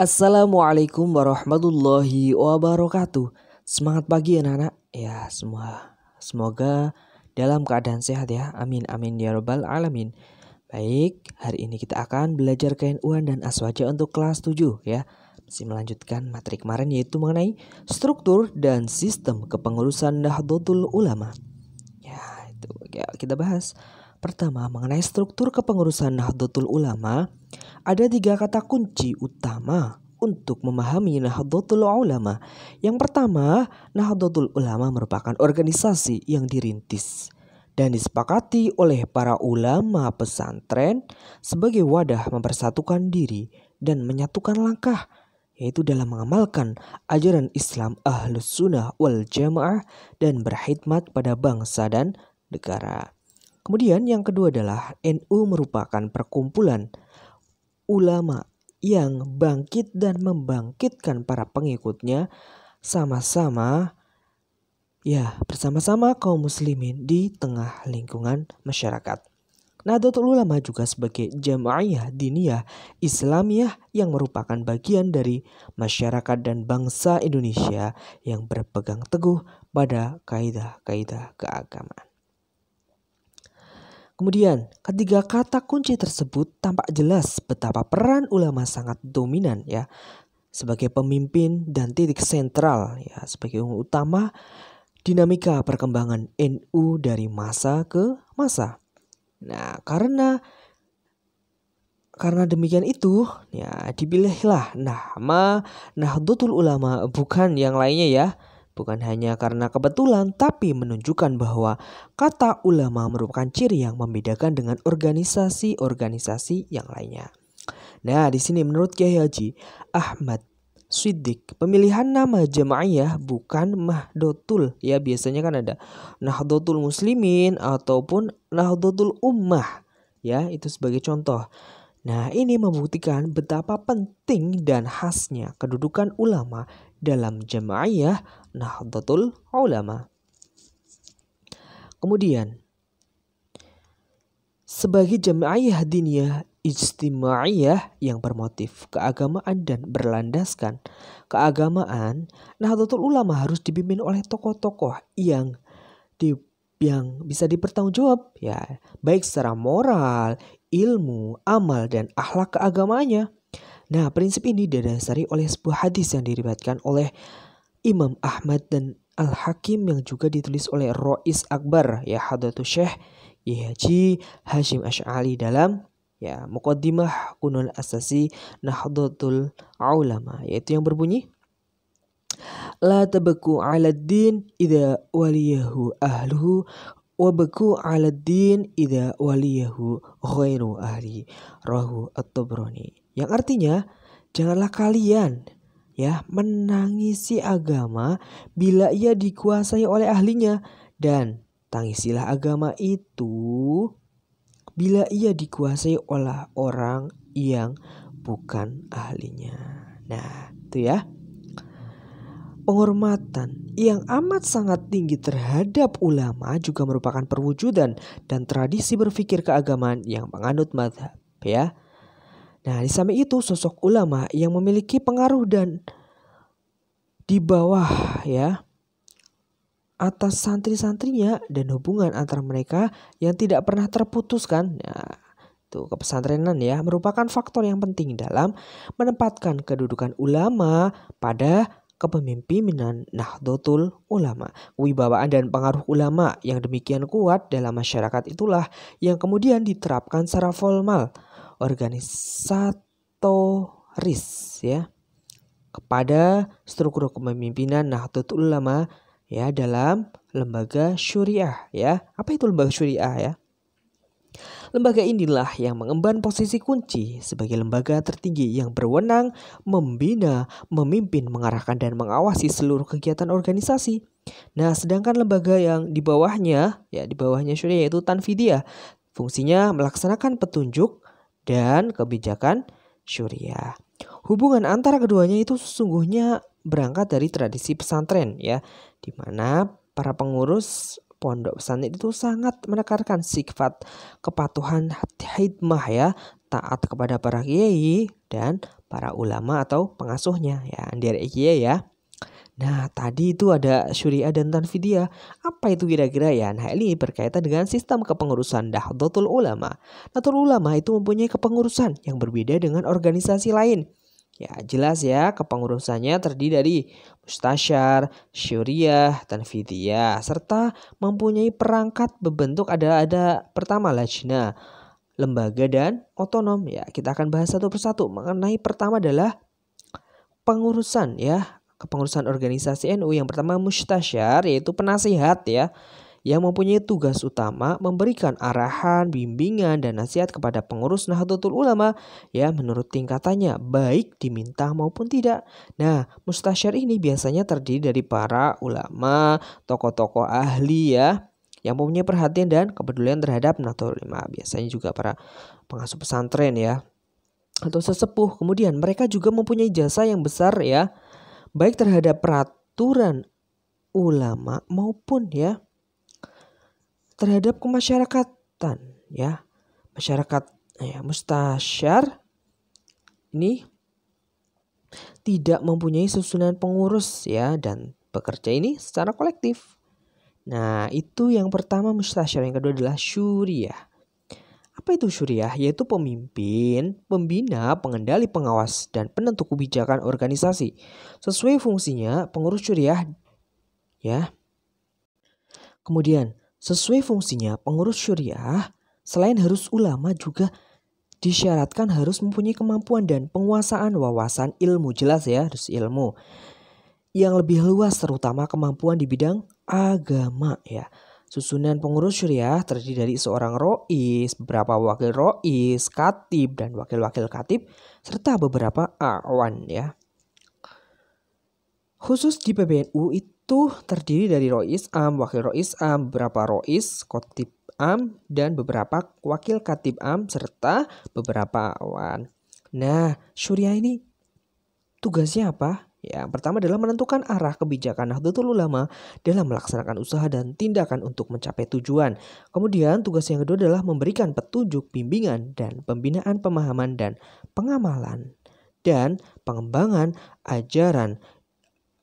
Assalamualaikum warahmatullahi wabarakatuh. Semangat pagi anak-anak. Ya, semua semoga dalam keadaan sehat ya. Amin amin ya rabbal alamin. Baik, hari ini kita akan belajar kain uan dan aswaja untuk kelas 7 ya. Masih melanjutkan materi kemarin yaitu mengenai struktur dan sistem kepengurusan Nahdlatul Ulama. Ya, itu ya, kita bahas. Pertama, mengenai struktur kepengurusan Nahdlatul Ulama, ada tiga kata kunci utama untuk memahami Nahdlatul Ulama. Yang pertama, Nahdlatul Ulama merupakan organisasi yang dirintis dan disepakati oleh para ulama pesantren sebagai wadah mempersatukan diri dan menyatukan langkah yaitu dalam mengamalkan ajaran Islam Ahlus Sunnah wal Jamaah dan berkhidmat pada bangsa dan negara. Kemudian yang kedua adalah NU merupakan perkumpulan ulama yang bangkit dan membangkitkan para pengikutnya sama-sama ya bersama-sama kaum muslimin di tengah lingkungan masyarakat. Nahdlatul Ulama juga sebagai jamaah diniyah Islamiyah yang merupakan bagian dari masyarakat dan bangsa Indonesia yang berpegang teguh pada kaidah-kaidah keagamaan. Kemudian, ketiga kata kunci tersebut tampak jelas betapa peran ulama sangat dominan ya sebagai pemimpin dan titik sentral ya sebagai utama dinamika perkembangan NU dari masa ke masa. Nah, karena karena demikian itu, ya dipilihlah nama Nahdlatul Ulama bukan yang lainnya ya bukan hanya karena kebetulan, tapi menunjukkan bahwa kata ulama merupakan ciri yang membedakan dengan organisasi-organisasi yang lainnya. Nah, di sini menurut Kiai Haji Ahmad Swidik, pemilihan nama jemaah bukan Mahdotul. Ya, biasanya kan ada nahdotul Muslimin ataupun nahdotul Ummah. Ya, itu sebagai contoh. Nah, ini membuktikan betapa penting dan khasnya kedudukan ulama dalam jemaah Nahdlatul Ulama. Kemudian, sebagai jemaah diniyah ijtimaiyah yang bermotif keagamaan dan berlandaskan keagamaan, Nahdlatul Ulama harus dipimpin oleh tokoh-tokoh yang di yang bisa dipertanggungjawab ya baik secara moral, ilmu, amal, dan akhlak keagamanya. Nah, prinsip ini didasari oleh sebuah hadis yang diribatkan oleh Imam Ahmad dan Al-Hakim yang juga ditulis oleh Rois Akbar, ya Hadratu Syekh Yihaji Hashim Ash'ali dalam ya Muqaddimah Kunul Asasi Nahdlatul Ulama yaitu yang berbunyi La tabaku ala din idha waliyahu ahluhu wabaku ala din ida waliyahu khairu ahli rahu atau broni, yang artinya janganlah kalian ya menangisi agama bila ia dikuasai oleh ahlinya dan tangisilah agama itu bila ia dikuasai oleh orang yang bukan ahlinya nah itu ya Penghormatan yang amat sangat tinggi terhadap ulama juga merupakan perwujudan dan tradisi berpikir keagamaan yang menganut madhab ya. Nah di samping itu sosok ulama yang memiliki pengaruh dan di bawah ya atas santri-santrinya dan hubungan antara mereka yang tidak pernah terputuskan. Nah, itu kepesantrenan ya merupakan faktor yang penting dalam menempatkan kedudukan ulama pada kepemimpinan Nahdlatul Ulama. wibawaan dan pengaruh ulama yang demikian kuat dalam masyarakat itulah yang kemudian diterapkan secara formal organisatoris ya kepada struktur kepemimpinan Nahdlatul Ulama ya dalam lembaga syariah ya. Apa itu lembaga syariah ya? Lembaga inilah yang mengemban posisi kunci sebagai lembaga tertinggi yang berwenang membina, memimpin, mengarahkan dan mengawasi seluruh kegiatan organisasi. Nah, sedangkan lembaga yang di bawahnya, ya di bawahnya sudah yaitu Tanfidia, fungsinya melaksanakan petunjuk dan kebijakan Syuria. Hubungan antara keduanya itu sesungguhnya berangkat dari tradisi pesantren ya, di mana para pengurus pondok pesantren itu sangat menekankan sifat kepatuhan hikmah ya, taat kepada para kiai dan para ulama atau pengasuhnya ya, dari e kiai ya. Nah, tadi itu ada syuriah dan tanfidia. Apa itu kira-kira ya? Nah, ini berkaitan dengan sistem kepengurusan Dahdotul Ulama. Dahdotul Ulama itu mempunyai kepengurusan yang berbeda dengan organisasi lain. Ya jelas ya kepengurusannya terdiri dari mustasyar, syuriah, tanfidiyah, serta mempunyai perangkat berbentuk ada ada pertama Lajna, lembaga dan otonom. Ya kita akan bahas satu persatu mengenai pertama adalah pengurusan ya kepengurusan organisasi NU yang pertama mustasyar yaitu penasihat ya yang mempunyai tugas utama memberikan arahan, bimbingan, dan nasihat kepada pengurus Nahdlatul Ulama ya menurut tingkatannya baik diminta maupun tidak. Nah, mustasyar ini biasanya terdiri dari para ulama, tokoh-tokoh ahli ya yang mempunyai perhatian dan kepedulian terhadap Nahdlatul Ulama. Biasanya juga para pengasuh pesantren ya atau sesepuh. Kemudian mereka juga mempunyai jasa yang besar ya, baik terhadap peraturan ulama maupun ya terhadap kemasyarakatan ya masyarakat ya, mustasyar ini tidak mempunyai susunan pengurus ya dan bekerja ini secara kolektif. Nah itu yang pertama mustasyar yang kedua adalah syuriah. Apa itu syuriah? Yaitu pemimpin, pembina, pengendali pengawas, dan penentu kebijakan organisasi. Sesuai fungsinya, pengurus syuriah ya. Kemudian, Sesuai fungsinya, pengurus syuriah selain harus ulama juga disyaratkan harus mempunyai kemampuan dan penguasaan wawasan ilmu jelas ya, harus ilmu yang lebih luas terutama kemampuan di bidang agama ya. Susunan pengurus syuriah terdiri dari seorang rois, beberapa wakil rois, katib, dan wakil-wakil katib, serta beberapa awan ya. Khusus di PBNU itu itu terdiri dari Rois Am, Wakil Rois Am, beberapa Rois, kotip Am, dan beberapa Wakil Katib Am, serta beberapa Awan. Nah, Surya ini tugasnya apa? Ya, yang pertama adalah menentukan arah kebijakan Nahdlatul Ulama dalam melaksanakan usaha dan tindakan untuk mencapai tujuan. Kemudian tugas yang kedua adalah memberikan petunjuk, bimbingan, dan pembinaan pemahaman dan pengamalan dan pengembangan ajaran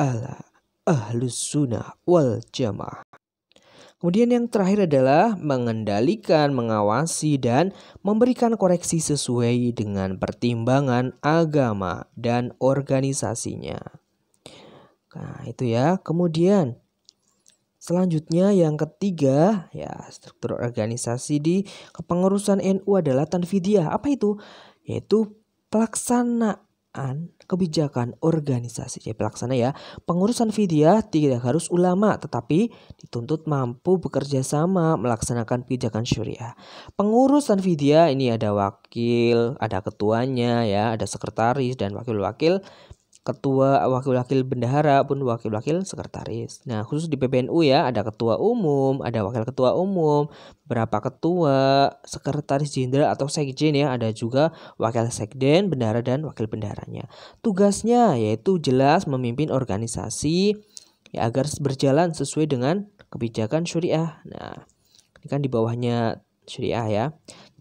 Allah ahlus sunnah wal jamaah. Kemudian yang terakhir adalah mengendalikan, mengawasi, dan memberikan koreksi sesuai dengan pertimbangan agama dan organisasinya. Nah itu ya, kemudian Selanjutnya yang ketiga ya struktur organisasi di kepengurusan NU adalah tanfidiyah. Apa itu? Yaitu pelaksana pelaksanaan kebijakan organisasi. Jadi pelaksana ya, pengurusan vidya tidak harus ulama tetapi dituntut mampu bekerja sama melaksanakan kebijakan syariah. Pengurusan vidya ini ada wakil, ada ketuanya ya, ada sekretaris dan wakil-wakil ketua, wakil-wakil bendahara pun wakil-wakil sekretaris. Nah, khusus di PBNU ya ada ketua umum, ada wakil ketua umum, berapa ketua, sekretaris jenderal atau sekjen ya, ada juga wakil sekden, bendahara dan wakil bendaharanya. Tugasnya yaitu jelas memimpin organisasi ya agar berjalan sesuai dengan kebijakan syariah. Nah, ini kan di bawahnya syariah ya.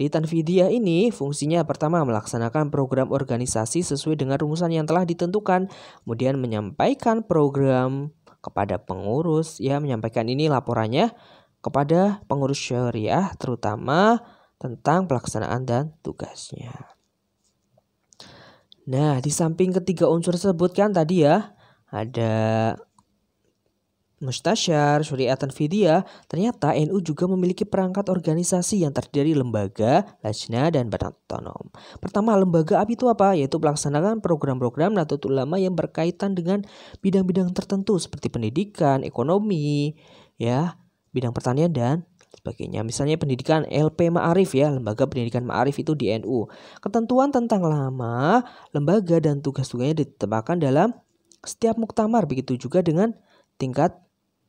Di Tanvidia ini, fungsinya pertama melaksanakan program organisasi sesuai dengan rumusan yang telah ditentukan, kemudian menyampaikan program kepada pengurus, ya menyampaikan ini laporannya kepada pengurus syariah terutama tentang pelaksanaan dan tugasnya. Nah, di samping ketiga unsur tersebut kan tadi ya, ada Mustasyar, suriatan, Vidya, ternyata NU juga memiliki perangkat organisasi yang terdiri lembaga, lajna, dan badan otonom. Pertama, lembaga api itu apa? Yaitu pelaksanaan program-program Nahdlatul Ulama yang berkaitan dengan bidang-bidang tertentu seperti pendidikan, ekonomi, ya, bidang pertanian dan sebagainya. Misalnya pendidikan LP Ma'arif ya, lembaga pendidikan Ma'arif itu di NU. Ketentuan tentang lama, lembaga dan tugas-tugasnya ditetapkan dalam setiap muktamar begitu juga dengan tingkat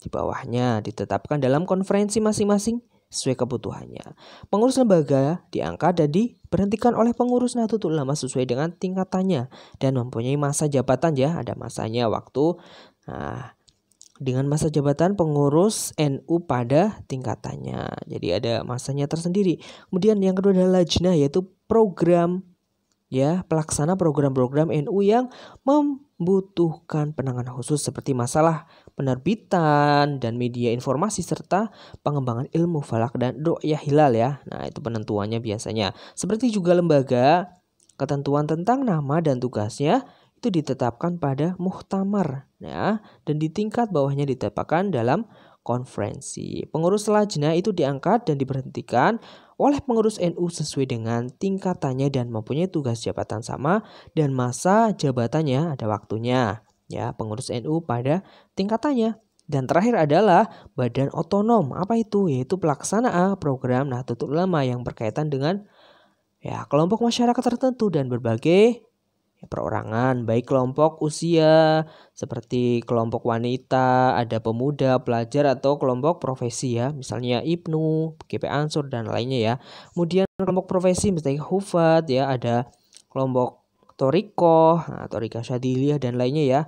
di bawahnya ditetapkan dalam konferensi masing-masing sesuai kebutuhannya. Pengurus lembaga diangkat dan diberhentikan oleh pengurus Nahdlatul Ulama sesuai dengan tingkatannya dan mempunyai masa jabatan ya, ada masanya waktu. Nah, dengan masa jabatan pengurus NU pada tingkatannya. Jadi ada masanya tersendiri. Kemudian yang kedua adalah lajnah yaitu program ya, pelaksana program-program NU yang mem butuhkan penanganan khusus seperti masalah penerbitan dan media informasi serta pengembangan ilmu falak dan doa hilal ya. Nah, itu penentuannya biasanya. Seperti juga lembaga, ketentuan tentang nama dan tugasnya itu ditetapkan pada muhtamar ya dan di tingkat bawahnya ditetapkan dalam konferensi. Pengurus selanjutnya itu diangkat dan diberhentikan oleh pengurus NU sesuai dengan tingkatannya dan mempunyai tugas jabatan sama dan masa jabatannya ada waktunya. Ya, pengurus NU pada tingkatannya. Dan terakhir adalah badan otonom. Apa itu? Yaitu pelaksanaan program nah Nahdlatul lama yang berkaitan dengan ya kelompok masyarakat tertentu dan berbagai Ya, perorangan, baik kelompok usia seperti kelompok wanita, ada pemuda, pelajar atau kelompok profesi ya, misalnya Ibnu, GP Ansur dan lainnya ya. Kemudian kelompok profesi misalnya Hufat ya, ada kelompok Toriko, atau nah, rika Syadiliyah dan lainnya ya.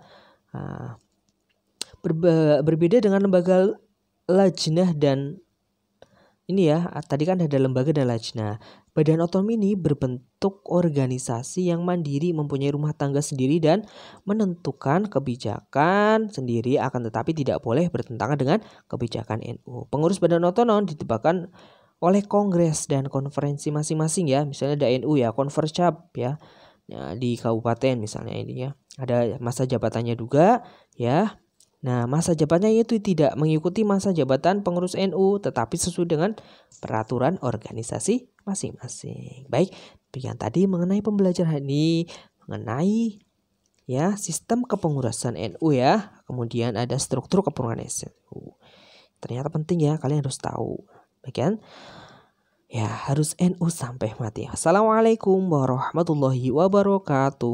Nah, berbeda dengan lembaga lajnah dan ini ya, tadi kan ada lembaga dan lajna. Badan otonom ini berbentuk organisasi yang mandiri mempunyai rumah tangga sendiri dan menentukan kebijakan sendiri akan tetapi tidak boleh bertentangan dengan kebijakan NU. Pengurus badan otonom ditebakan oleh kongres dan konferensi masing-masing ya. Misalnya ada NU ya, konverscap ya. ya, di kabupaten misalnya ini ya. Ada masa jabatannya juga ya. Nah, masa jabatannya itu tidak mengikuti masa jabatan pengurus NU, tetapi sesuai dengan peraturan organisasi masing-masing. Baik, yang tadi mengenai pembelajaran ini, mengenai ya sistem kepengurusan NU ya. Kemudian ada struktur kepengurusan NU. Ternyata penting ya, kalian harus tahu. Bagian ya harus NU sampai mati. Assalamualaikum warahmatullahi wabarakatuh.